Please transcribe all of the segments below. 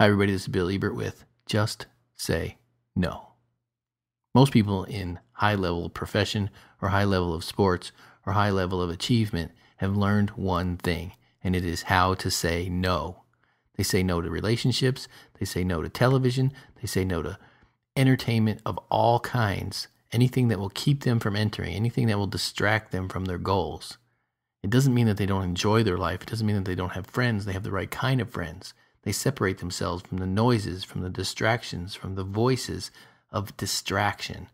Hi, everybody. This is Bill Ebert with Just Say No. Most people in high level profession or high level of sports or high level of achievement have learned one thing, and it is how to say no. They say no to relationships, they say no to television, they say no to entertainment of all kinds, anything that will keep them from entering, anything that will distract them from their goals. It doesn't mean that they don't enjoy their life. It doesn't mean that they don't have friends. They have the right kind of friends. They separate themselves from the noises, from the distractions, from the voices of distraction.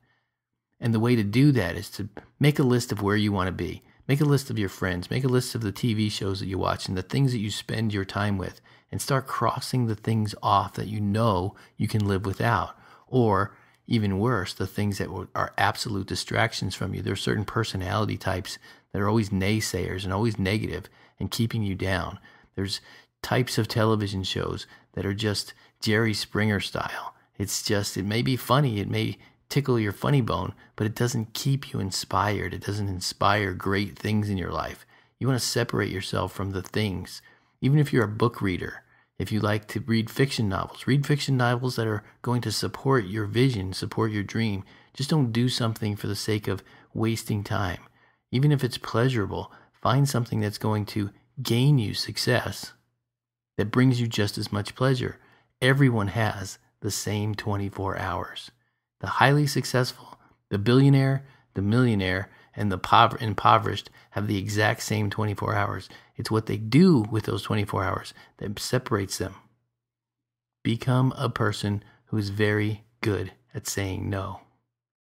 And the way to do that is to make a list of where you want to be. Make a list of your friends. Make a list of the TV shows that you watch and the things that you spend your time with. And start crossing the things off that you know you can live without. Or even worse, the things that are absolute distractions from you. There are certain personality types that are always naysayers and always negative and keeping you down. There's types of television shows that are just Jerry Springer style. It's just, it may be funny, it may tickle your funny bone, but it doesn't keep you inspired. It doesn't inspire great things in your life. You want to separate yourself from the things. Even if you're a book reader, if you like to read fiction novels, read fiction novels that are going to support your vision, support your dream. Just don't do something for the sake of wasting time. Even if it's pleasurable, find something that's going to gain you success that brings you just as much pleasure. Everyone has the same 24 hours. The highly successful, the billionaire, the millionaire, and the impoverished have the exact same 24 hours. It's what they do with those 24 hours that separates them. Become a person who is very good at saying no.